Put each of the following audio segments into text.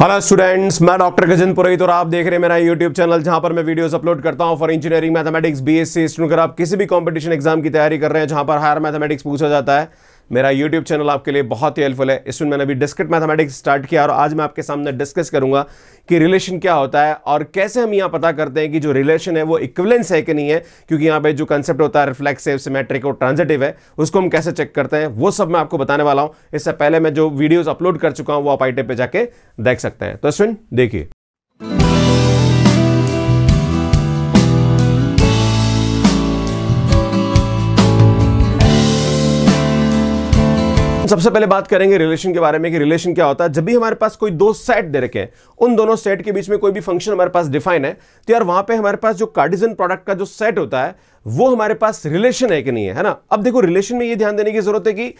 Hello students मैं doctor Gajan Purohit और आप देख रहे हैं मेरा यूट्यूब चैनल जहां पर मैं वीडियोस अपलोड करता हूं for engineering mathematics BSc student अगर आप किसी भी कंपटीशन एग्जाम की तैयारी कर रहे हैं जहां पर हायर मैथमेटिक्स पूछा जाता है मेरा यूट्यूब चैनल आपके लिए बहुत ही हेल्पफुल है इसमें मैंने अभी डिस्क्रिट मैथमेटिक्स स्टार्ट किया और आज मैं आपके सामने डिस्कस करूंगा कि रिलेशन क्या होता है और कैसे हम यहाँ पता करते हैं कि जो रिलेशन है वो इक्वलेंस है कि नहीं है क्योंकि यहाँ पे जो कंसेप्ट होता है रिफ्लेक्सिव सिमेट्रिक और ट्रांजेटिव है उसको हम कैसे चेक करते हैं वो सब मैं आपको बताने वाला हूँ इससे पहले मैं जो वीडियोज़ अपलोड कर चुका हूँ वो आप आई पर जाके देख सकते हैं तो अश्विन देखिए सबसे पहले बात करेंगे रिलेशन के बारे में कि रिलेशन क्या होता है जब भी हमारे पास कोई दो सेट दे रखे हैं उन दोनों सेट के बीच में कोई भी फंक्शन हमारे पास डिफाइन है तो यार वहां पे हमारे पास जो कार्डिजन प्रोडक्ट का जो सेट होता है वो हमारे पास रिलेशन है कि नहीं है है ना अब देखो रिलेशन में ये ध्यान देने की जरूरत है कि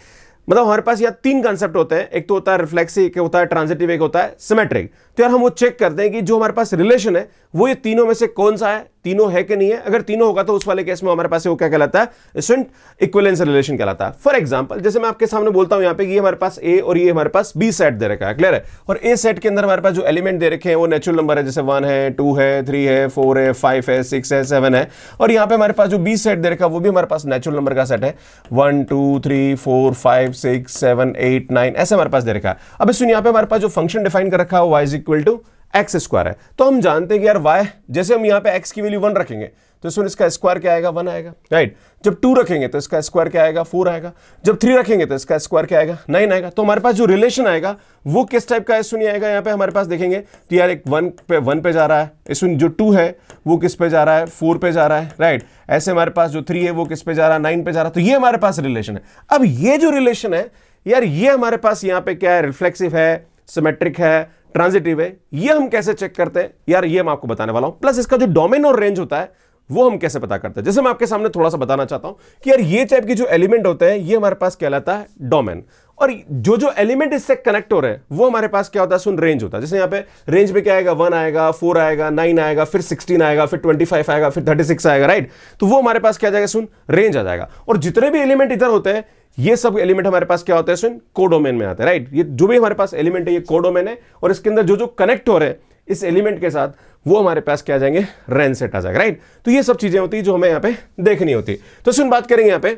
मतलब हमारे पास यार तीन कॉन्सेप्ट होते हैं एक तो होता है रिफ्लेक्सिव एक होता है ट्रांजिटिव एक होता है सिमेट्रिक तो यार हम वो चेक करते हैं कि जो हमारे पास रिलेशन है वो ये तीनों में से कौन सा है तीनों है कि नहीं है अगर तीनों होगा तो उस वाले केस में हमारे पास वो क्या कहलाता है स्टूडेंट इक्वलेंस रिलेशन कहलाता है फॉर एग्जाम्पल जैसे मैं आपके सामने बोलता हूं यहाँ पे कि हमारे पास ए और ये हमारे पास बी सेट दे रखा है क्लियर है और ए सेट के अंदर हमारे पास जो एलिमेंट दे रखे हैं वो नेचुरल नंबर है जैसे वन है टू है थ्री है फोर है फाइव है सिक्स है सेवन है और यहाँ पे हमारे पास जो बी सेट दे रखा है वो भी हमारे पास नेचुरल नंबर का सेट है one two three four five six seven eight nine ऐसे हमारे पास दे रखा है अब इस यहाँ पे हमारे पास जो फंक्शन डिफाइन कर रखा है Y is equal to X square है तो हम जानते हैं कि यार वाई जैसे हम यहां पे एक्स की वैल्यू वन रखेंगे तो इसमें इसका स्क्वायर क्या आएगा वन आएगा राइट जब टू रखेंगे तो इसका स्क्वायर क्या आएगा फोर आएगा जब थ्री रखेंगे तो इसका स्क्वायर क्या आएगा नाइन आएगा तो हमारे पास जो रिलेशन आएगा वो किस टाइप का है ही आएगा यहाँ पे हमारे पास देखेंगे तो यार एक वन पे वन पे जा रहा है इसमें जो टू है वो किस पे जा रहा है फोर पे जा रहा है राइट ऐसे हमारे पास जो थ्री है वो किस पे जा रहा है नाइन पे जा रहा है तो ये हमारे पास रिलेशन है अब ये जो रिलेशन है यार ये हमारे पास यहाँ पे क्या है रिफ्लेक्सिव है सिमेट्रिक है ट्रांजिटिव है ये हम कैसे चेक करते हैं यार ये मैं आपको बताने वाला हूं प्लस इसका जो डोमेन और रेंज होता है वो हम कैसे पता करते हैं जैसे मैं आपके सामने थोड़ा सा बताना चाहता हूं कि यार ये टाइप के जो एलिमेंट होते हैं ये हमारे पास कहलाता है डोमेन और जो जो एलिमेंट इससे कनेक्ट हो रहे हैं वो हमारे पास क्या होता है सुन रेंज होता है जैसे यहाँ पे रेंज में क्या आएगा वन आएगा फोर आएगा नाइन आएगा फिर सिक्सटीन आएगा फिर ट्वेंटी फाइव आएगा फिर थर्टी सिक्स आएगा राइट तो वो हमारे पास क्या जाएगा सुन रेंज आ जाएगा और जितने भी एलिमेंट इधर होते हैं ये सब एलिमेंट हमारे पास क्या होता है सुन कोडोमेन में आते हैं राइट ये जो भी हमारे पास एलिमेंट है ये कोडोमेन है और इसके अंदर जो जो कनेक्ट हो रहे हैं इस एलिमेंट के साथ वो हमारे पास क्या आ जाएंगे रेन सेट आ जाएगा राइट तो ये सब चीजें होती है जो हमें यहाँ पे देखनी होती है तो सुन बात करेंगे यहाँ पे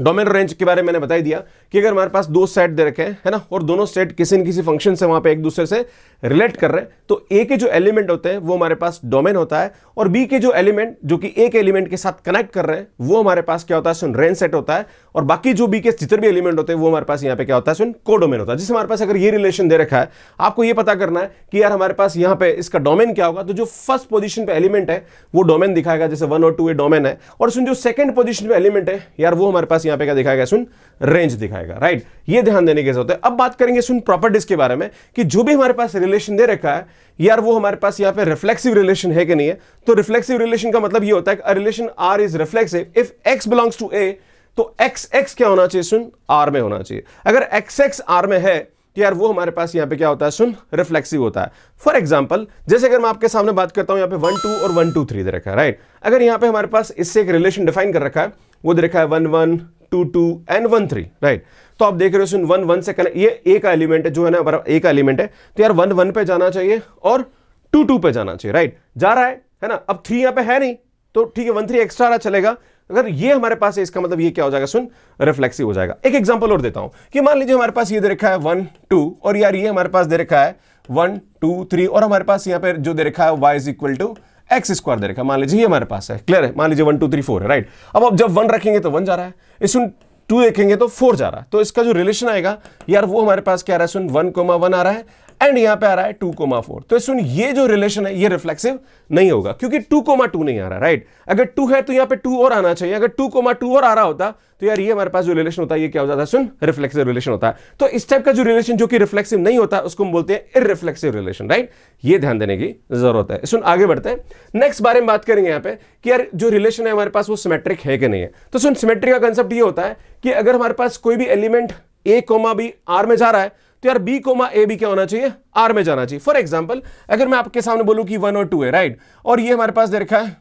डोमेन रेंज के बारे में मैंने बताई दिया कि अगर हमारे पास दो सेट दे रखे हैं है ना और दोनों सेट किसी न किसी फंक्शन से वहां पे एक दूसरे से रिलेट कर रहे हैं तो ए के जो एलिमेंट होते हैं वो हमारे पास डोमेन होता है और बी के जो एलिमेंट जो कि ए के एलिमेंट के साथ कनेक्ट कर रहे हैं वो हमारे पास क्या होता है सुन रेंज सेट होता है और बाकी जो बी के जितने भी एलिमेंट होते हैं वो हमारे पास यहाँ पे क्या होता है सुन को होता है जिससे हमारे पास अगर ये रिलेशन दे रखा है आपको ये पता करना है कि यार हमारे पास यहाँ पे इसका डोमेन क्या होगा तो जो फर्स्ट पोजिशन पे एलिमेंट है वो डोमेन दिखाएगा जैसे वन और टू ए डोमेन है और सुन जो सेकंड पोजिशन पे एलिमेंट है यार वो हमारे पास यहां पे क्या दिखाएगा सुन रेंज दिखाएगा राइट ये ध्यान देने के जरूरत है अब बात करेंगे सुन प्रॉपर्टीज के बारे में कि जो भी हमारे पास रिलेशन दे रखा है यार वो हमारे पास यहां पे रिफ्लेक्सिव रिलेशन है कि नहीं है तो रिफ्लेक्सिव रिलेशन का मतलब ये होता है कि relation R is reflexive if X belongs to A तो एक्स एक्स क्या होना चाहिए सुन आर में होना चाहिए अगर एक्स एक्स आर में है कि तो यार वो हमारे पास यहां पे क्या होता है सुन रिफ्लेक्सिव होता है फॉर एग्जाम्पल जैसे अगर मैं आपके सामने बात करता हूं यहां पे वन टू और वन टू थ्री दे रखा है राइट अगर यहां पे हमारे पास इससे एक रिलेशन डिफाइन कर रखा है वो दे रखा है one one two two and one three right तो आप देख रहे हो वन वन से कनेक्ट ये एक एलिमेंट है जो है ना हमारा एक एलिमेंट है तो यार वन वन पे जाना चाहिए और टू टू पे जाना चाहिए राइट जा रहा है है ना अब थ्री यहां पे है नहीं तो ठीक है वन थ्री एक्स्ट्रा रहा चलेगा अगर ये हमारे पास है इसका मतलब ये क्या हो जाएगा सुन रिफ्लेक्सिव हो जाएगा एक एग्जाम्पल और देता हूं कि मान लीजिए हमारे पास ये दे रखा है वन टू और यार ये हमारे पास दे रखा है वन टू थ्री और हमारे पास यहाँ पे जो दे रखा है Y is equal to X square दे रखा मान लीजिए हमारे पास है क्लियर है मान लीजिए वन टू थ्री फोर है राइट अब अब जब वन रखेंगे तो वन जा रहा है इसमें टू देखेंगे तो फोर जा रहा है तो इसका जो रिलेशन आएगा यार वो हमारे पास क्या आ रहा है सुन वन कोमा वन आ रहा है एंड यहां पे आ रहा है टू कोमा फोर तो सुन ये जो रिलेशन है ये रिफ्लेक्सिव नहीं होगा क्योंकि टू कोमा टू नहीं आ रहा राइट अगर टू है तो यहां पे टू और आना चाहिए अगर टू कोमा टू और आ रहा होता तो यार ये हमारे पास जो रिलेशन होता है ये क्या होता जाता है सुन रिफ्लेक्सिव रिलेशन होता है तो इस टाइप का जो रिलेशन जो कि रिफ्लेक्सिव नहीं होता उसको हम बोलते हैं इरिफ्लेक्सिव रिलेशन राइट ये ध्यान देने की जरूरत है सुन आगे बढ़ते हैं नेक्स्ट बारे में बात करेंगे यहां पे कि यार जो रिलेशन है हमारे पास वो सिमेट्रिक है कि नहीं है तो सुन सिमेट्रिक का कंसेप्ट ये होता है कि अगर हमारे पास कोई भी element A comma B R में जा रहा है तो यार बी कोमा ए भी क्या होना चाहिए आर में जाना चाहिए फॉर एग्जाम्पल अगर मैं आपके सामने बोलूँ कि वन और टू है राइट और ये हमारे पास देखा है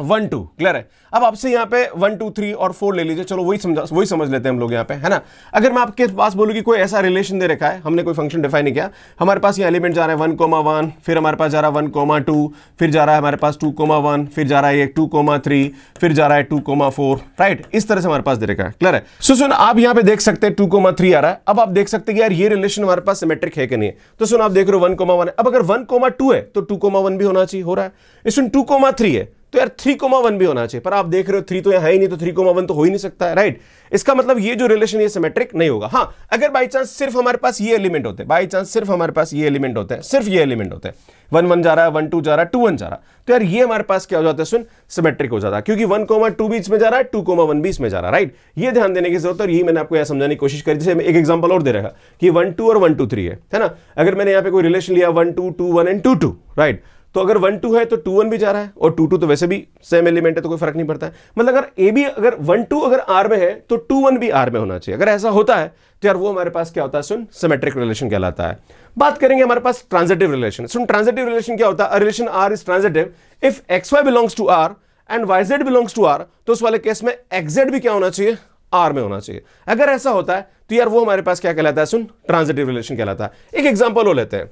वन टू क्लियर है अब आपसे यहाँ पे वन टू थ्री और फोर ले लीजिए चलो वही समझा वही समझ लेते हैं हम लोग यहाँ पे है ना अगर मैं आपके पास बोलूँ कि कोई ऐसा रिलेशन दे रखा है हमने कोई फंक्शन डिफाइन नहीं किया हमारे पास ये एलिमेंट जा रहा है वन कोमा वन फिर हमारे पास जा रहा है वन कोमा टू फिर जा रहा है हमारे पास टू कोमा वन फिर जा रहा है टू कोमा थ्री फिर जा रहा है टू कोमा फोर राइट इस तरह से हमारे पास दे रखा है क्लियर है सो सुन आप यहाँ पे देख सकते हैं टू कोमा थ्री आ रहा है अब आप देख सकते हैं कि यार ये रिलेशन हमारे पास सिमेट्रिक है कि नहीं है तो सुन आप देख रहे हो वन कोमा वन अब अगर वन कोमा टू है तो टू कोमा वन भी होना चाहिए हो रहा है सुन टू कोमा थ्री है तो यार थ्री कोमा वन भी होना चाहिए पर आप देख रहे हो थ्री तो यहाँ ही नहीं तो थ्री कोमा वन तो हो ही नहीं सकता है राइट इसका मतलब ये जो रिलेशन ये सिमेट्रिक नहीं होगा हाँ अगर बाई चांस सिर्फ हमारे पास ये एलिमेंट होते हैं बाई चांस सिर्फ हमारे पास ये एलिमेंट होते हैं सिर्फ ये एलिमेंट होते हैं वन वन जा रहा है वन टू जा रहा है टू वन जा रहा तो यार ये हमारे पास क्या हो जाता है सुन सिमेट्रिक हो जाता है क्योंकि वन कोमा टू बीच में जा रहा है टू कोमा वन बीच में जा रहा है राइट ये ध्यान देने की जरूरत है और यही मैंने आपको यह समझाने की कोशिश करी जैसे एक एग्जाम्पल और दे रहा कि वन टू और वन टू थ्री है ना अगर मैंने यहाँ पे कोई रिलेशन लिया one two two one and two two right तो अगर वन टू है तो टू वन भी जा रहा है और टू टू तो वैसे भी सेम एलिमेंट है तो कोई फर्क नहीं पड़ता है मतलब अगर ए भी अगर वन टू अगर आर में है तो टू वन भी आर में होना चाहिए अगर ऐसा होता है तो यार वो हमारे पास क्या होता है सुन सिमेट्रिक रिलेशन कहलाता है बात करेंगे हमारे पास ट्रांजेटिव रिलेशन सुन ट्रांजेटिव रिलेशन क्या होता है relation R is transitive if x y belongs to R and y z belongs to R तो उस वाले केस में एक्जेड भी क्या होना चाहिए आर में होना चाहिए अगर ऐसा होता है तो यार वो हमारे पास क्या कहलाता है सुन ट्रांजेटिव रिलेशन कहलाता है एक एग्जाम्पल हो लेते हैं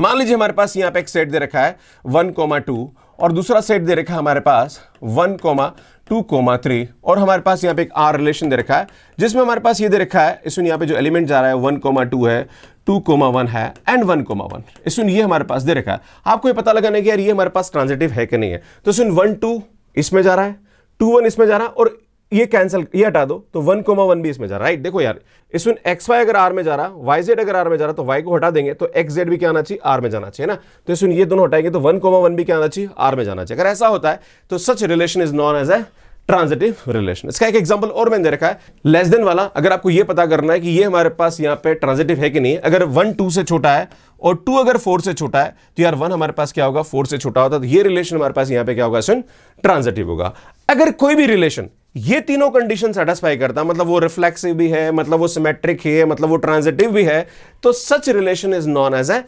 मान लीजिए हमारे पास यहाँ पे एक सेट दे रखा है वन कोमा टू और दूसरा सेट दे रखा है हमारे पास one comma two comma three और हमारे पास यहाँ पे एक आर रिलेशन दे रखा है जिसमें हमारे पास ये दे रखा है इसमें यहाँ पे जो एलिमेंट जा रहा है वन कोमा टू है टू कोमा वन है एंड वन कोमा वन इसमें ये हमारे पास दे रखा है आपको ये पता लगाना है कि यार ये हमारे पास ट्रांजेटिव है कि नहीं है तो सुन वन टू इसमें जा रहा है टू वन इसमें जा रहा है और ये कैंसिल ये हटा दो तो वन कोमा वन भी इसमें जा रहा राइट देखो यार इसमें एक्स वाई अगर आर में जा रहा वाई जेड अगर आर में जा रहा तो वाई को हटा देंगे तो एक्स जेड भी क्या आना चाहिए आर में जाना चाहिए ना तो इसमें ये दोनों हटाएंगे तो वन कोमा वन भी क्या आना चाहिए आर में जाना चाहिए अगर ऐसा होता है तो such relation is known as a transitive relation इसका एक एग्जाम्पल और मैंने रखा है लेस देन वाला अगर आपको यह पता करना है कि ये हमारे पास यहाँ पे ट्रांजिटिव है कि नहीं अगर वन टू से छोटा है और टू अगर फोर से छोटा है तो यार वन हमारे पास क्या होगा फोर से छोटा होता है तो ये रिलेशन हमारे पास यहाँ पे क्या होगा सुन ट्रांजिटिव होगा अगर कोई भी रिलेशन ये तीनों कंडीशन सेटिस्फाई करता मतलब वो रिफ्लेक्सिव भी है मतलब वो सिमेट्रिक ही है मतलब वो ट्रांजिटिव भी है तो such relation is known as a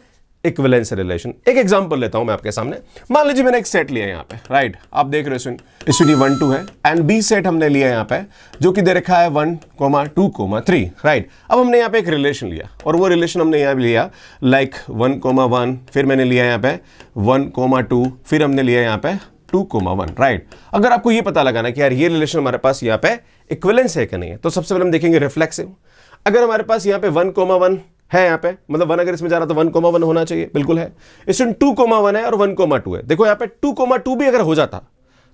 equivalence relation एक एग्जांपल लेता हूं मैं आपके सामने मान लीजिए मैंने एक सेट लिया यहां पे राइट right, आप देख रहे हो स्टूडी वन टू है एंड बी सेट हमने लिया यहां पे जो कि दे रखा है one comma two comma three right अब हमने यहां पे एक रिलेशन लिया और वो रिलेशन हमने यहां लिया लाइक वन कोमा वन फिर मैंने लिया यहां पर वन कोमा टू फिर हमने लिया यहां पर टू कोमा वन राइट अगर आपको ये पता लगाना कि यार ये रिलेशन हमारे पास यहाँ पे इक्वलेंस है कि नहीं है तो सबसे पहले हम देखेंगे रिफ्लेक्सिव अगर हमारे पास यहाँ पे वन कोमा वन है यहाँ पे मतलब वन अगर इसमें जा रहा तो वन कोमा वन होना चाहिए बिल्कुल है इसमें टू कोमा वन है और वन कोमा टू है देखो यहाँ पे टू कोमा टू भी अगर हो जाता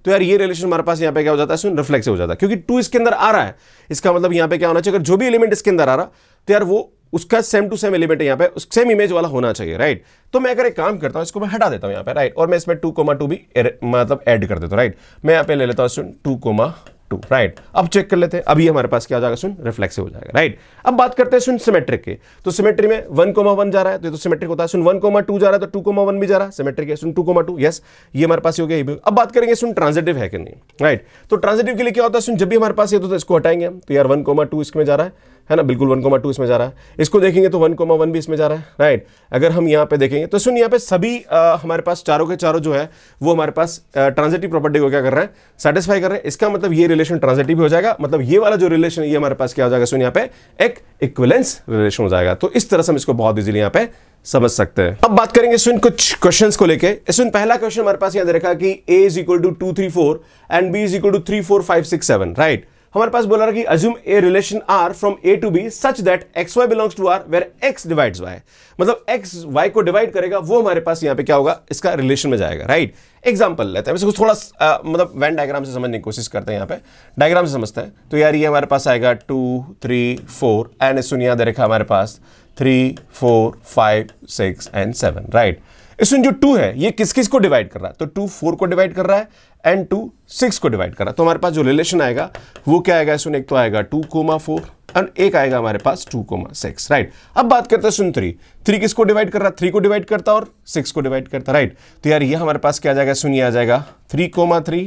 तो यार ये रिलेशन हमारे पास यहाँ पे क्या हो जाता है इसमें रिफ्लेक्सिव हो जाता है क्योंकि टू इसके अंदर आ रहा है इसका मतलब यहाँ पे क्या होना चाहिए अगर जो भी एलिमेंट इसके अंदर आ रहा तो यार वो उसका सेम टू सेम एलिमेंट यहाँ पे सेम इमेज वाला होना चाहिए राइट तो मैं अगर एक काम करता हूँ इसको मैं हटा देता हूँ यहाँ पे राइट और मैं इसमें टू कोमा टू भी मतलब ऐड कर देता हूँ राइट मैं यहाँ पे ले लेता हूँ टू कोमा टू राइट अब चेक कर लेते हैं अभी हमारे पास क्या हो जाएगा सुन रिफ्लेक्सिव हो जाएगा राइट अब बात करते हैं सुन सिमेट्रिक के तो सिमेट्री में वन कोमा वन जा रहा है तो ये तो सिमेट्रिक होता है सुन वन कोमा टू जा रहा है तो टू कोमा वन भी जा रहा है सिमेट्रिक है सुन टू कोमा टू यस ये हमारे पास हो गया अब बात करेंगे सुन ट्रांजेटिव है कि नहीं राइट तो ट्रांजेटिव के लिए क्या होता है सुन जब भी हमारे पास ये तो, तो इसको हटाएंगे तो यार वन कोमा टू इसमें जा रहा है है ना बिल्कुल वन कोमा टू इसमें जा रहा है इसको देखेंगे तो वन कोमा वन भी इसमें जा रहा है राइट अगर हम यहाँ पे देखेंगे तो सुन यहाँ पे सभी आ, हमारे पास चारों के चारों जो है वो हमारे पास ट्रांजेटिव प्रॉपर्टी को क्या कर रहे हैं सेटिस्फाई कर रहे हैं इसका मतलब ये रिलेशन ट्रांजेटिव हो जाएगा मतलब ये वाला जो रिलेशन ये हमारे पास क्या हो जाएगा सुन यहाँ पे एक इक्वलेंस रिलेशन हो जाएगा तो इस तरह से हम इसको बहुत ईजिली यहाँ पे समझ सकते हैं अब बात करेंगे सुन कुछ क्वेश्चन को लेकर सुन पहला क्वेश्चन हमारे पास याद रखा कि A is equal to two three four and B is equal to three four five six seven right हमारे पास बोला रहा कि assume a relation R from A to B such that x y belongs to R where x divides y मतलब x y को divide करेगा वो हमारे पास यहाँ पे क्या होगा इसका रिलेशन में जाएगा राइट एग्जाम्पल लेते हैं वैसे कुछ थोड़ा आ, मतलब वैन डायग्राम से समझने की कोशिश करते हैं यहाँ पे डायग्राम से समझते हैं तो यार ये हमारे पास आएगा टू थ्री फोर एंड सुनिया दे रेखा हमारे पास three four five six and seven right इसमें जो टू है ये किस किस को डिवाइड कर रहा है तो टू फोर को डिवाइड कर रहा है एंड टू सिक्स को डिवाइड कर रहा है तो हमारे पास जो रिलेशन आएगा वो क्या आएगा इसमें एक तो आएगा टू कोमा फोर एंड एक आएगा हमारे पास टू कोमा सिक्स राइट अब बात करते हैं सुन थ्री थ्री किसको डिवाइड कर रहा है थ्री को डिवाइड करता और सिक्स को डिवाइड करता राइट तो यार ये हमारे पास क्या आ जाएगा सुनिए आ जाएगा थ्री कोमा थ्री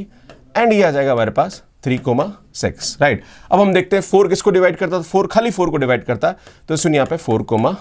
एंड ये आ जाएगा हमारे पास थ्री कोमा सिक्स राइट अब हम देखते हैं फोर किसको डिवाइड करता है फोर खाली फोर को डिवाइड करता है तो सुनिए यहाँ पे फोर कोमा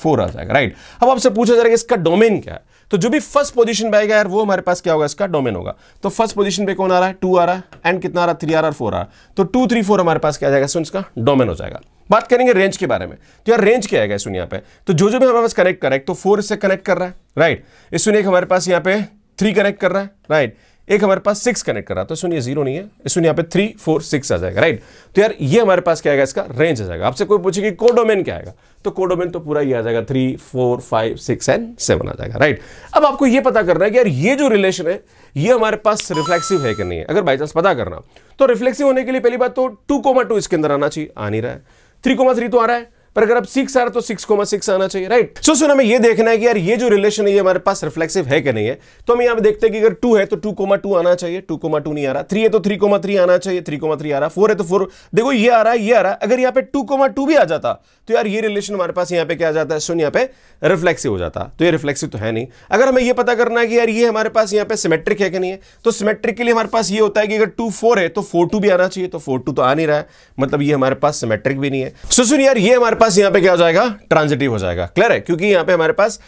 फोर आ जाएगा राइट अब आपसे पूछा जाएगा इसका डोमेन क्या है तो जो भी फर्स्ट पोजीशन पे आएगा यार वो हमारे पास क्या होगा इसका डोमेन होगा तो फर्स्ट पोजीशन पे कौन आ रहा है टू आ रहा है एंड कितना आ रहा है थ्री आ रहा है फोर आ रहा है तो टू थ्री फोर हमारे पास क्या आ जाएगा सुन इसका डोमेन हो जाएगा बात करेंगे रेंज के बारे में तो यार रेंज क्या आएगा सुन यहाँ पे तो जो जो भी हमारे पास कनेक्ट कर रहा है तो फोर इससे कनेक्ट कर रहा है राइट इस सुनिए हमारे पास यहाँ पे थ्री कनेक्ट कर रहा है राइट right? एक हमारे पास सिक्स कनेक्ट कर रहा तो सुनिए जीरो नहीं है सुनिए यहाँ पे थ्री फोर सिक्स आ जाएगा राइट तो यार ये हमारे पास क्या आएगा इसका रेंज आ जाएगा आपसे कोई पूछेगी कोडोमेन क्या आएगा तो कोडोमेन तो पूरा ही आ जाएगा three four five six and seven आ जाएगा राइट अब आपको ये पता करना है कि यार ये जो रिलेशन है ये हमारे पास रिफ्लेक्सिव है कि नहीं है अगर बाई चांस पता करना तो रिफ्लेक्सिव होने के लिए पहली बात तो टू कोमा टू इसके अंदर आना चाहिए आ नहीं रहा है थ्री कोमा थ्री तो आ रहा है पर अगर आप सिक्स आ रहे तो सिक्स कोमा सिक्स आना चाहिए राइट सो सुन हमें ये देखना है कि यार ये जो रिलेशन है ये हमारे पास रिफ्लेक्सिव है कि नहीं है तो हम यहाँ पे देखते हैं कि अगर टू है तो टू कोमा टू आना चाहिए टू कोमा टू नहीं आ रहा थ्री है तो थ्री कोमा थ्री आना चाहिए थ्री कोमा थ्री आ रहा फोर है तो फोर देखो ये आ रहा है ये आ रहा अगर यहाँ पे टू कोमा टू भी आ जाता तो यार ये रिलेशन हमारे पास यहाँ पे क्या आ जाता है सुन यहाँ पे रिफ्लेक्सिव हो जाता तो ये रिफ्लेक्सिव तो है नहीं अगर हमें यह पता करना है कि यार ये हमारे पास यहाँ पे सिमेट्रिक है कि नहीं है तो सिमेट्रिक के लिए हमारे पास ये होता है कि अगर टू फोर है तो फोर टू भी आना चाहिए तो फोर टू तो आ नहीं रहा है मतलब ये हमारे पास सिमेट्रिक भी नहीं है सो सुन यार ये हमारे पास यहां पे क्या हो जाएगा ट्रांजिटिव हो जाएगा क्लियर है क्योंकि यहां पे हमारे पास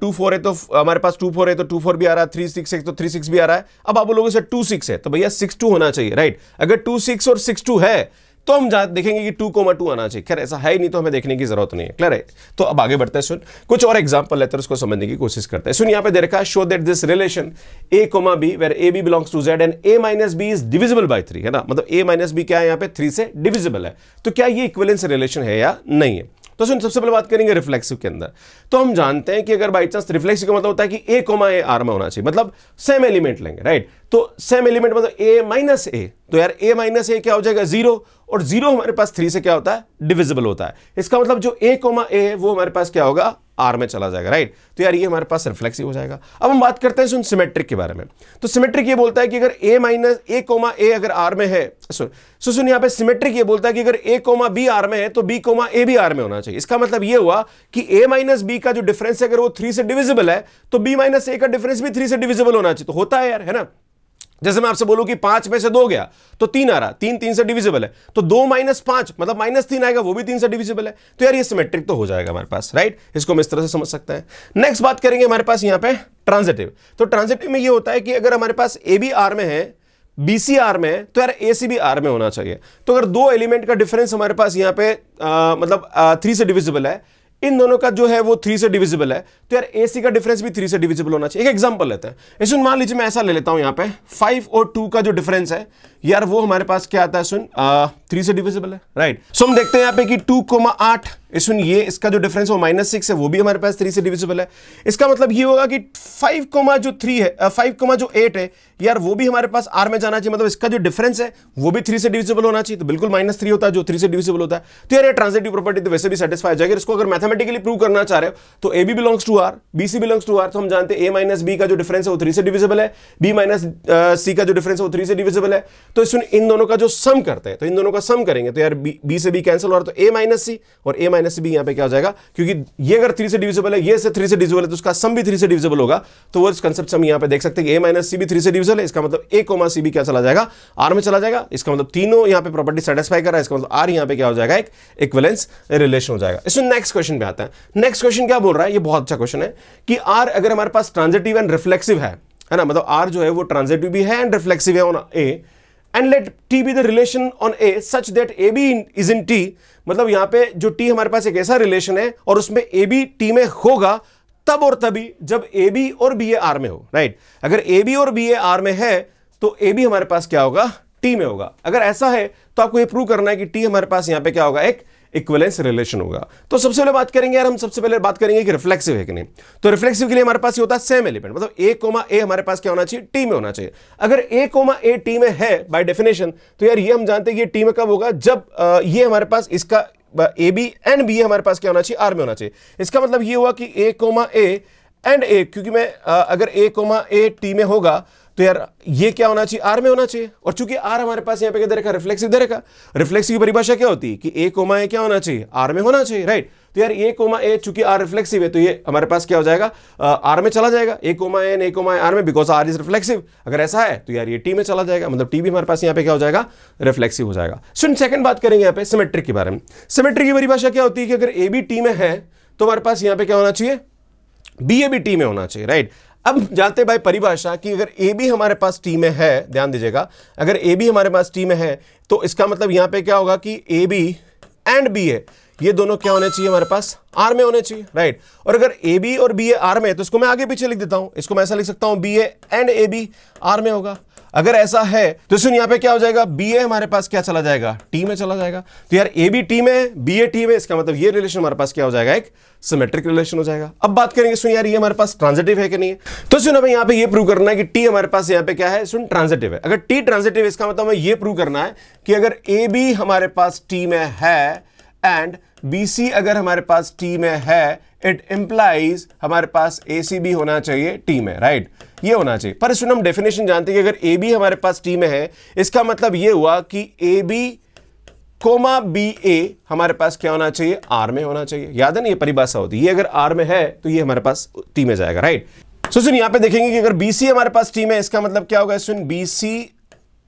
टू फोर है तो हमारे पास टू फोर है तो टू फोर भी आ रहा है थ्री सिक्स है तो थ्री सिक्स भी आ रहा है अब आप लोगों से टू सिक्स है तो भैया सिक्स टू होना चाहिए राइट अगर टू सिक्स और सिक्स टू है तो हम देखेंगे कि टू कोमा टू आना चाहिए खैर ऐसा है ही नहीं तो हमें देखने की जरूरत नहीं है क्लियर है तो अब आगे बढ़ते हैं सुन कुछ और एग्जाम्पल लेते हैं उसको समझने की कोशिश करते हैं सुन यहाँ पे देखा show that this relation A comma B where A B belongs to Z and A minus B is divisible by three है ना मतलब ए माइनस बी क्या है यहाँ पे थ्री से डिविजिबल है तो क्या ये इक्वलेंस रिलेशन है या नहीं है तो सुन सबसे पहले बात करेंगे रिफ्लेक्सिव के अंदर तो हम जानते हैं कि अगर बाई चांस रिफ्लेक्सिव का मतलब होता है कि ए कोमा ए आर में होना चाहिए मतलब सेम एलिमेंट लेंगे राइट तो सेम एलिमेंट मतलब ए माइनस ए तो यार ए माइनस ए क्या हो जाएगा जीरो और जीरो हमारे पास थ्री से क्या होता है डिविजिबल होता है इसका मतलब जो ए कोमा ए है वो हमारे पास क्या होगा आर में चला जाएगा राइट तो यार ये हमारे पास रिफ्लेक्सिव हो जाएगा अब हम बात करते हैं सिमेट्रिक के बारे में तो सिमेट्रिक ये बोलता है कि अगर ए माइनस ए कोमा ए अगर आर में है सो सुन यहाँ पे सिमेट्रिक ये बोलता है कि अगर ए कोमा बी आर में है तो बी कोमा ए भी आर में होना चाहिए इसका मतलब ये हुआ कि ए माइनस बी का जो डिफरेंस है अगर वो थ्री से डिविजिबल है तो बी माइनस ए का डिफरेंस भी थ्री से डिविजिबल होना चाहिए तो होता है यार है ना जैसे मैं आपसे बोलूं कि पांच में से दो गया तो तीन आ रहा तीन तीन से डिविजिबल है तो दो माइनस पांच मतलब माइनस तीन आएगा वो भी तीन से डिविजिबल है तो यार ये सिमेट्रिक तो हो जाएगा हमारे पास राइट इसको हम इस तरह से समझ सकते हैं नेक्स्ट बात करेंगे हमारे पास यहां पे ट्रांजेटिव तो ट्रांजेटिव में यह होता है कि अगर हमारे पास ए बी आर में है बी सी आर में है तो यार ए सी बी आर में होना चाहिए तो अगर दो एलिमेंट का डिफरेंस हमारे पास यहां पर मतलब थ्री से डिविजिबल है इन दोनों का जो है वो थ्री से डिविजिबल है तो यार ए सी का डिफरेंस भी थ्री से डिविजिबल होना चाहिए एक एग्जाम्पल लेते हैं इसमें मान लीजिए मैं ऐसा ले लेता हूँ यहाँ पे फाइव और टू का जो डिफरेंस है यार वो हमारे पास क्या आता है सुन थ्री से डिविजिबल है राइट right. सो so, हम देखते हैं यहाँ पे कि टू कोमा आठ इसमें ये इसका जो डिफरेंस है वो माइनस सिक्स है वो भी हमारे पास थ्री से डिविजिबल है इसका मतलब ये होगा कि फाइव कोमा जो थ्री है फाइव कोमा जो एट है यार वो भी हमारे पास आर में जाना चाहिए मतलब इसका जो डिफरेंस है वो भी थ्री से डिविजिबल होना चाहिए तो बिल्कुल माइनस थ्री होता है जो थ्री से डिविजिबल होता है तो यार ये ट्रांसिटिव प्रॉपर्टी तो वैसे भी सेटिसफाई हो जाएगी इसको अगर मैथमेटिकली प्रूव करना चाह रहे हो तो A B belongs to R B C belongs to R तो हम जानते हैं ए माइनस बी का जो डिफरेंस है वो थ्री से डिविजिबल है बी माइनस सी का जो डिफरेंस है वो थ्री से डिविजिबल है तो इसमें इन दोनों का जो सम करते हैं तो इन दोनों का सम करेंगे तो यार बी, से बी कैंसिल हो रहा है तो ए माइनस सी और ए माइनस सी भी यहां पे क्या हो जाएगा क्योंकि ये अगर थ्री से डिविजिबल है ये से थ्री से डिविजिबल है तो उसका सम भी थ्री से डिविजिबल होगा तो वो इस कंसेप्ट हम यहां पे देख सकते हैं ए माइनस सी भी थ्री से डिविजिबल है इसका मतलब ए कोमा सी भी क्या चला जाएगा आर में चला जाएगा इसका मतलब तीनों यहाँ पे प्रॉपर्टी सेटिस्फाई कर रहा है इसका मतलब आर यहाँ पे क्या हो जाएगा एक इक्विवेलेंस रिलेशन हो जाएगा इसमें नेक्स्ट क्वेश्चन पे आता है नेक्स्ट क्वेश्चन क्या बोल रहा है ये बहुत अच्छा क्वेश्चन है कि आर अगर हमारे पास ट्रांजिटिव एंड रिफ्लेक्सिव है है ना मतलब आर जो है वो ट्रांजिटिव भी है एंड रिफ्लेक्सिव है on A and let T be the relation on A such that A B is in T मतलब यहां पे जो टी हमारे पास एक ऐसा रिलेशन है और उसमें ए बी टी में होगा तब और तभी जब ए बी और बी ए आर में हो राइट right? अगर ए बी और बी ए आर में है तो ए बी हमारे पास क्या होगा टी में होगा अगर ऐसा है तो आपको ये प्रूव करना है कि टी हमारे पास यहां पे क्या होगा एक इक्वलेंस रिलेशन होगा तो सबसे पहले बात करेंगे यार हम सबसे पहले बात करेंगे कि रिफ्लेक्सिव है कि नहीं तो रिफ्लेक्सिव के लिए हमारे पास ये होता है सेम एलिमेंट मतलब ए कोमा ए हमारे पास क्या होना चाहिए टी में होना चाहिए अगर ए कोमा ए टी में है बाय डेफिनेशन तो यार ये हम जानते हैं कि टी में कब होगा जब आ, ये हमारे पास इसका ए बी एंड बी हमारे पास क्या होना चाहिए आर में होना चाहिए इसका मतलब ये हुआ कि ए कोमा ए एंड ए क्योंकि मैं अगर ए कोमा ए टी में होगा तो यार ये क्या होना चाहिए आर में होना चाहिए और चूंकि आर हमारे पास यहाँ पे क्या रखा रिफ्लेक्सिव इधर रखा रिफ्लेक्स की परिभाषा क्या होती है कि ए कोमा ए क्या होना चाहिए आर में होना चाहिए राइट तो यार ए कोमा ए चूंकि आर रिफ्लेक्सिव है तो ये हमारे पास क्या हो जाएगा आर में चला जाएगा A comma and A comma R में बिकॉज आर इज रिफ्लेक्सिव अगर ऐसा है तो यार ये टी में चला जाएगा मतलब टी भी हमारे पास यहाँ पे क्या हो जाएगा रिफ्लेक्सिव हो जाएगा सुन सेकंड बात करेंगे यहाँ पे सिमेट्रिक के बारे में सिमेट्रिक की परिभाषा क्या होती है कि अगर ए बी टी में है तो हमारे पास यहाँ पे क्या होना चाहिए बी ए भी टी में होना चाहिए राइट अब जानते भाई परिभाषा कि अगर ए बी हमारे पास टी में है ध्यान दीजिएगा अगर ए बी हमारे पास टी में है तो इसका मतलब यहां पे क्या होगा कि A B and B A ये दोनों क्या होने चाहिए हमारे पास आर में होने चाहिए राइट और अगर ए बी और बी ए आर में तो इसको मैं आगे पीछे लिख देता हूं इसको मैं ऐसा लिख सकता हूं B A and A B R में होगा अगर ऐसा है तो सुन यहां पे क्या हो जाएगा बी ए हमारे पास क्या चला जाएगा टी में चला जाएगा तो यार ए बी टी में बी ए टी में इसका मतलब ये रिलेशन हमारे पास क्या हो जाएगा एक सिमेट्रिक रिलेशन हो जाएगा अब बात करेंगे सुन यार ये हमारे पास ट्रांजेटिव है कि नहीं है तो सुन हमें यहां पे ये प्रूव करना है कि टी हमारे पास यहां पे क्या है सुन ट्रांजेटिव है अगर टी ट्रांजेटिव इसका मतलब हमें ये प्रूव करना है कि अगर ए बी हमारे पास टी में है एंड बी सी अगर हमारे पास टी में है इट इंप्लाइज हमारे पास ए सी बी होना चाहिए टी में राइट right? ये होना चाहिए पर इसमें हम डेफिनेशन जानते हैं कि अगर ए बी हमारे पास टी में है इसका मतलब ये हुआ कि A B comma B A हमारे पास क्या होना चाहिए आर में होना चाहिए याद है ना ये परिभाषा होती है ये अगर आर में है तो ये हमारे पास टी में जाएगा राइट सो सुन यहां पे देखेंगे कि अगर बी सी हमारे पास टी में इसका मतलब क्या होगा सुन B C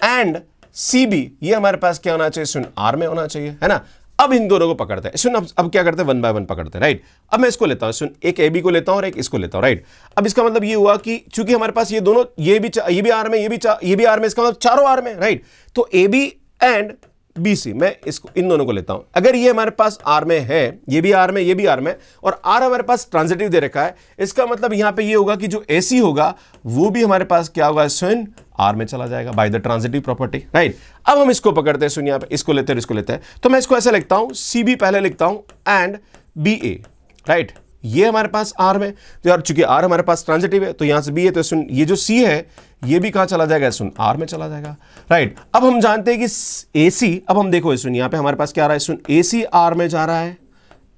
and C B ये हमारे पास क्या होना चाहिए सुन आर में होना चाहिए है ना अब इन दोनों को पकड़ते हैं सुन अब अब क्या करते हैं वन बाय वन पकड़ते हैं राइट अब मैं इसको लेता हूं सुन एक ए बी को लेता हूं और एक इसको लेता हूं राइट अब इसका मतलब ये हुआ कि चूंकि हमारे पास ये दोनों ये भी ये भी आर में ये भी ये भी आर में इसका मतलब चारों आर में राइट तो A B and B C मैं इसको इन दोनों को लेता हूं अगर ये हमारे पास आर में है ये भी आर में ये भी आर में और आर हमारे पास ट्रांजिटिव दे रखा है इसका मतलब यहां पे ये होगा कि जो सी होगा वो भी हमारे पास क्या होगा स्वयं आर में चला जाएगा by the transitive property right अब हम इसको पकड़ते हैं सुन यहां पर इसको लेते हैं इसको लेते हैं तो मैं इसको ऐसे लिखता हूं सी बी पहले लिखता हूं एंड बी ए राइट ये हमारे पास आर में तो यार चूंकि आर हमारे पास ट्रांजिटिव है तो यहां से बी है तो सुन ये जो सी है ये भी कहाँ चला जाएगा सुन आर में चला जाएगा राइट अब हम जानते हैं कि ए सी अब हम देखो सुन यहां पे हमारे पास क्या आ रहा है सुन ए सी आर में जा रहा है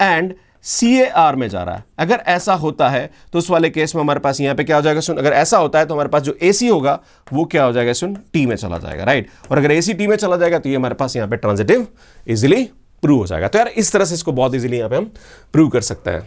एंड सी ए आर में जा रहा है अगर ऐसा होता है तो उस वाले केस में हमारे पास यहां पे क्या हो जाएगा सुन अगर ऐसा होता है तो हमारे पास जो ए सी होगा वो क्या हो जाएगा सुन टी में चला जाएगा राइट और अगर ए सी टी में चला जाएगा तो ये हमारे पास यहां पे ट्रांजिटिव इजिली प्रूव हो जाएगा तो यार इस तरह से इसको बहुत इजिली यहां पे हम प्रूव कर सकते हैं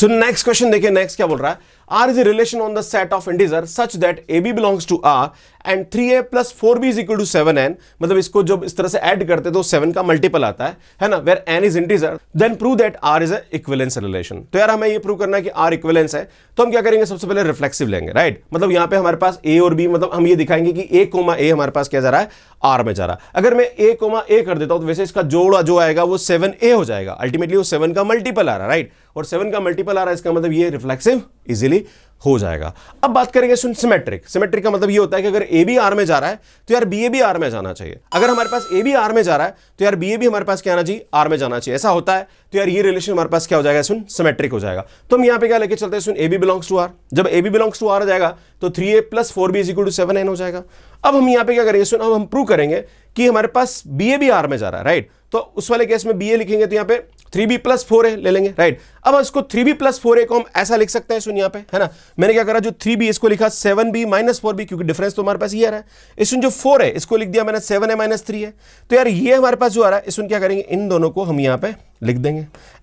सो नेक्स्ट क्वेश्चन देखिए नेक्स्ट क्या बोल रहा है R is a relation on the set of integers such that A B belongs to R and three A plus four B is equal to seven N मतलब इसको जब इस तरह से ऐड करते तो सेवन का मल्टीपल आता है है ना where N is integer then prove that R is a equivalence relation तो यार हमें ये प्रूव करना है कि आर इक्वेलेंस है तो हम क्या करेंगे सबसे पहले रिफ्लेक्सिव लेंगे राइट मतलब यहां पे हमारे पास ए और बी मतलब हम ये दिखाएंगे कि ए कोमा ए हमारे पास क्या जा रहा है आर में जा रहा है अगर मैं ए कोमा ए कर देता हूं तो वैसे इसका जोड़ा जो आएगा वो सेवन ए हो जाएगा अल्टीमेटली वो सेवन का मल्टीपल आ रहा है राइट और सेवन का मल्टीपल आ रहा है इसका मतलब ये रिफ्लेक्सिव इजिली हो जाएगा अब बात करेंगे सुन सिमेट्रिक सिमेट्रिक का मतलब ये होता है कि अगर ए बी आर में जा रहा है तो यार बी ए बी आर में जाना चाहिए अगर हमारे पास ए बी आर में जा रहा है तो यार बी ए भी हमारे पास क्या आना चाहिए आर में जाना चाहिए ऐसा होता है तो यार ये रिलेशन हमारे पास क्या हो जाएगा सुन सिमेट्रिक हो जाएगा तो हम यहाँ पे क्या लेके चलते हैं सुन A B belongs to R जब A B belongs to R जाएगा तो three A plus four B is equal to seven N हो जाएगा अब हम यहाँ पे क्या करेंगे सुन अब हम प्रूव करेंगे कि हमारे पास बी ए बी आर में जा रहा है राइट तो उस वाले केस में बी ए लिखेंगे तो यहाँ पे three B plus four A ले लेंगे राइट अब इसको three B plus four A को हम ऐसा लिख सकते हैं सुन यहाँ पे है ना मैंने क्या करा जो थ्री बी इसको लिखा seven B minus four B क्योंकि डिफरेंस तो हमारे पास ये आ रहा है इसमें जो फोर है इसको लिख दिया मैंने सेवन है माइनस थ्री है तो यार ये हमारे पास जो आ रहा है इसमें क्या करेंगे इन दोनों को हम यहाँ पे लिख देंगे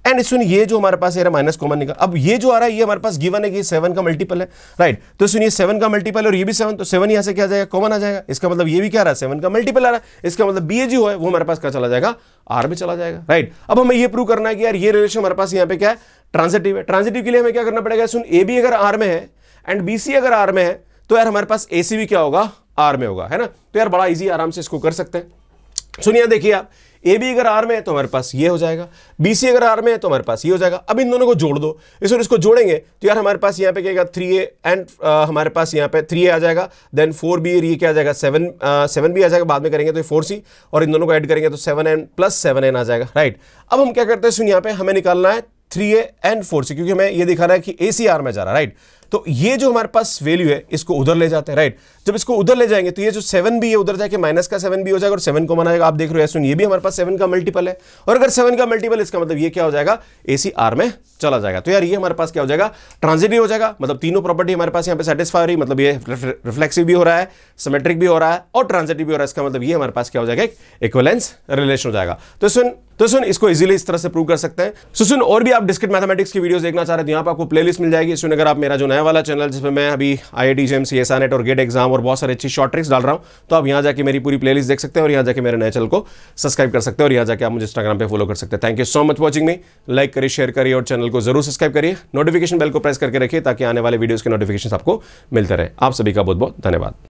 एंड सुन ये जो हमारे पास है माइनस कॉमन निकल अब ये जो आ रहा है ये हमारे पास गिवन है कि सेवन का मल्टीपल है राइट तो सुनिए सेवन का मल्टीपल और ये भी सेवन तो सेवन यहाँ से क्या जाएगा कॉमन आ जाएगा इसका मतलब ये भी क्या रहा है सेवन का मल्टीपल आ रहा है इसका मतलब बी जो है वो हमारे पास क्या चला जाएगा आर में चला जाएगा राइट अब हमें यह प्रूव करना है कि यार ये रिलेशन हमारे पास यहां पे क्या है ट्रांजिटिव है ट्रांजिटिव के लिए हमें क्या करना पड़ेगा सुन ए बी अगर आर में है एंड बी सी अगर आर में है तो यार हमारे पास ए सी भी क्या होगा आर में होगा है ना तो यार बड़ा इजी आराम से इसको कर सकते हैं सुनिए देखिए आप ए बी अगर आर में है तो हमारे पास ये हो जाएगा बी सी अगर आर में है तो हमारे पास ये हो जाएगा अब इन दोनों को जोड़ दो इस और इसको जोड़ेंगे तो यार हमारे पास यहाँ पे क्या थ्री ए एंड हमारे पास यहाँ पे थ्री ए आ जाएगा देन फोर बी ये क्या आ जाएगा सेवन सेवन बी आ जाएगा बाद में करेंगे तो फोर सी और इन दोनों को ऐड करेंगे तो seven N plus seven N आ जाएगा राइट अब हम क्या करते हैं सुन यहाँ पे हमें निकालना है three A and four C क्योंकि हमें ये दिखाना है कि ए सी आर में जा रहा है राइट तो ये जो हमारे पास वैल्यू है इसको उधर ले जाते हैं राइट जब इसको उधर ले जाएंगे तो ये जो सेवन भी है उधर जाके माइनस का सेवन भी हो जाएगा और सेवन को मनाएगा आप देख रहे हो एस ये भी हमारे पास सेवन का मल्टीपल है और अगर सेवन का मल्टीपल इसका मतलब ये क्या हो जाएगा ए में चला जाएगा तो यार ये हमारे पास क्या हो जाएगा ट्रांजिटिव हो जाएगा मतलब तीनों प्रॉपर्टी हमारे पास यहाँ पे सेटिस्फाई हो रही मतलब ये रिफ्लेक्सिव भी हो रहा है सिमेट्रिक भी हो रहा है और ट्रांजिटिव भी हो रहा है इसका मतलब ये हमारे पास क्या हो जाएगा एक इक्वलेंस रिलेशन हो जाएगा तो सुन तो सुन इसको इजीली इस तरह से प्रूव कर सकते हैं सो सुन और भी आप डिस्क्रिट मैथमेटिक्स की वीडियोस देखना चाह रहे हैं तो यहाँ पर आपको प्लेलिस्ट मिल जाएगी सुन अगर आप मेरा जो नया नया वाला चैनल जिसमें मैं अभी आई आई टी नेट और गेट एग्जाम और बहुत सारी अच्छी शॉर्ट ट्रिक्स डाल रहा हूँ तो आप यहाँ जाके मेरी पूरी प्लेलिस्ट देख सकते हैं और यहाँ जाके मेरे नए चैनल को सब्सक्राइब कर सकते हैं और यहाँ जाके आप मुझे इंस्टाग्राम पर फॉलो कर सकते हैं thank you so much watching me like करिए शेयर करिए और चैनल को जरूर सब्सक्राइब करिए नोटिफिकेशन बेल को प्रेस करके रखिए ताकि आने वाले वीडियोज़ के नोटिफिकेशन आपको मिलते रहे आप सभी का बहुत बहुत धन्यवाद